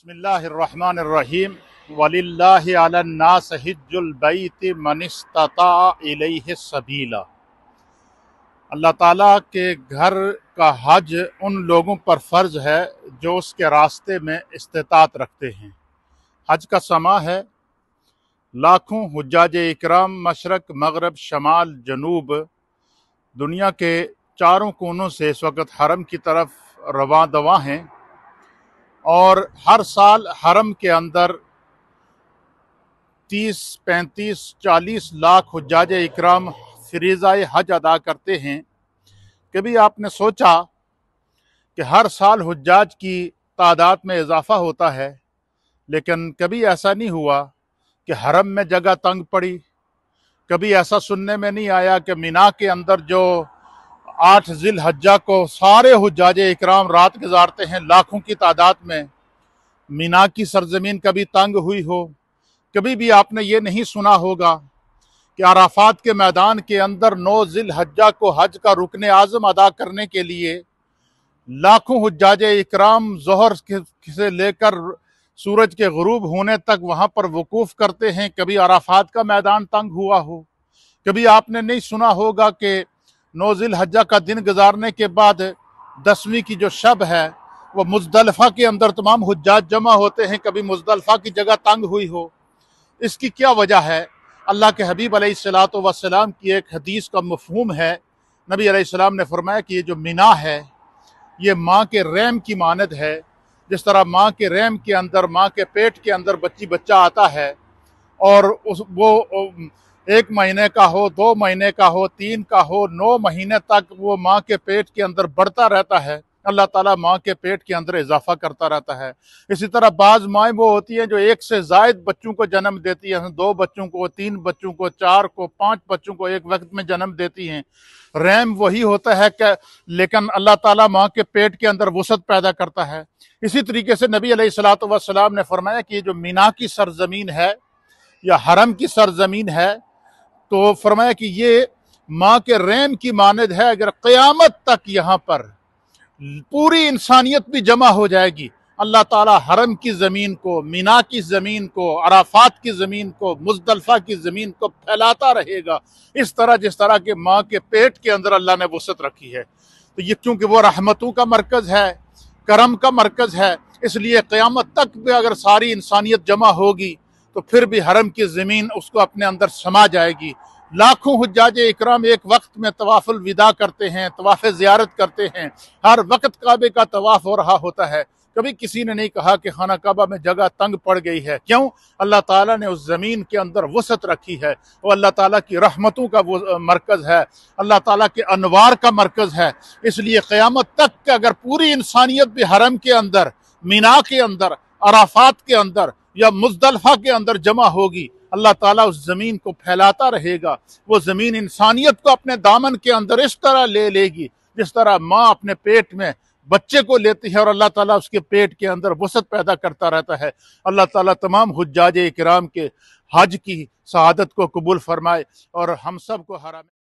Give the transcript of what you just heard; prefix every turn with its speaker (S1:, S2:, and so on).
S1: بسم اللہ الرحمن الرحیم ولی اللہ البیت من استطاع علیہ سبیلا اللہ تعالیٰ کے گھر کا حج ان لوگوں پر فرض ہے جو اس کے راستے میں استطاعت رکھتے ہیں حج کا سما ہے لاکھوں حجاج اکرام مشرق مغرب شمال جنوب دنیا کے چاروں کونوں سے اس وقت حرم کی طرف رواں دواں ہیں اور ہر سال حرم کے اندر تیس پینتیس چالیس لاکھ حجاج اکرام فریضۂ حج ادا کرتے ہیں کبھی آپ نے سوچا کہ ہر سال حجاج کی تعداد میں اضافہ ہوتا ہے لیکن کبھی ایسا نہیں ہوا کہ حرم میں جگہ تنگ پڑی کبھی ایسا سننے میں نہیں آیا کہ مینا کے اندر جو آٹھ ذی الحجہ کو سارے حجاج اکرام رات گزارتے ہیں لاکھوں کی تعداد میں مینا کی سرزمین کبھی تنگ ہوئی ہو کبھی بھی آپ نے یہ نہیں سنا ہوگا کہ عرافات کے میدان کے اندر نو ذی الحجہ کو حج کا رکن اعظم ادا کرنے کے لیے لاکھوں حجاج اکرام ظہر سے لے کر سورج کے غروب ہونے تک وہاں پر وقوف کرتے ہیں کبھی عرافات کا میدان تنگ ہوا ہو کبھی آپ نے نہیں سنا ہوگا کہ نوز الحجہ کا دن گزارنے کے بعد دسویں کی جو شب ہے وہ مزدلفہ کے اندر تمام حجات جمع ہوتے ہیں کبھی مزدلفہ کی جگہ تنگ ہوئی ہو اس کی کیا وجہ ہے اللہ کے حبیب علیہ السلاۃ وسلام کی ایک حدیث کا مفہوم ہے نبی علیہ السلام نے فرمایا کہ یہ جو منا ہے یہ ماں کے ریم کی ماند ہے جس طرح ماں کے ریم کے اندر ماں کے پیٹ کے اندر بچی بچہ آتا ہے اور اس وہ ایک مہینے کا ہو دو مہینے کا ہو تین کا ہو نو مہینے تک وہ ماں کے پیٹ کے اندر بڑھتا رہتا ہے اللہ تعالیٰ ماں کے پیٹ کے اندر اضافہ کرتا رہتا ہے اسی طرح بعض مائیں وہ ہوتی ہیں جو ایک سے زائد بچوں کو جنم دیتی ہیں دو بچوں کو تین بچوں کو چار کو پانچ بچوں کو ایک وقت میں جنم دیتی ہیں ریم وہی ہوتا ہے کہ لیکن اللہ تعالیٰ ماں کے پیٹ کے اندر وسعت پیدا کرتا ہے اسی طریقے سے نبی علیہ السلاۃ والسلام نے فرمایا کہ یہ جو مینا کی سرزمین ہے یا حرم کی سرزمین ہے تو فرمایا کہ یہ ماں کے رین کی ماند ہے اگر قیامت تک یہاں پر پوری انسانیت بھی جمع ہو جائے گی اللہ تعالیٰ حرم کی زمین کو مینا کی زمین کو عرافات کی زمین کو مزدلفہ کی زمین کو پھیلاتا رہے گا اس طرح جس طرح کے ماں کے پیٹ کے اندر اللہ نے وسعت رکھی ہے تو یہ کیونکہ وہ رحمتوں کا مرکز ہے کرم کا مرکز ہے اس لیے قیامت تک بھی اگر ساری انسانیت جمع ہوگی تو پھر بھی حرم کی زمین اس کو اپنے اندر سما جائے گی لاکھوں حجاج اکرام ایک وقت میں طواف الوداع کرتے ہیں طواف زیارت کرتے ہیں ہر وقت کعبے کا طواف ہو رہا ہوتا ہے کبھی کسی نے نہیں کہا کہ خانہ کعبہ میں جگہ تنگ پڑ گئی ہے کیوں اللہ تعالیٰ نے اس زمین کے اندر وسعت رکھی ہے وہ اللہ تعالیٰ کی رحمتوں کا وہ مرکز ہے اللہ تعالیٰ کے انوار کا مرکز ہے اس لیے قیامت تک کہ اگر پوری انسانیت بھی حرم کے اندر مینا کے اندر عرافات کے اندر یا مزدلفہ کے اندر جمع ہوگی اللہ تعالیٰ اس زمین کو پھیلاتا رہے گا وہ زمین انسانیت کو اپنے دامن کے اندر اس طرح لے لے گی جس طرح ماں اپنے پیٹ میں بچے کو لیتی ہے اور اللہ تعالیٰ اس کے پیٹ کے اندر وسط پیدا کرتا رہتا ہے اللہ تعالیٰ تمام حجاج اکرام کے حج کی سعادت کو قبول فرمائے اور ہم سب کو حرام